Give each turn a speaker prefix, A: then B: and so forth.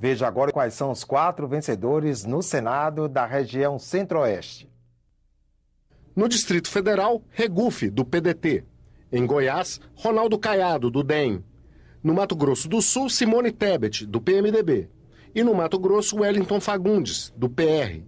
A: Veja agora quais são os quatro vencedores no Senado da região Centro-Oeste.
B: No Distrito Federal, Regufe, do PDT. Em Goiás, Ronaldo Caiado, do DEM. No Mato Grosso do Sul, Simone Tebet, do PMDB. E no Mato Grosso, Wellington Fagundes, do PR.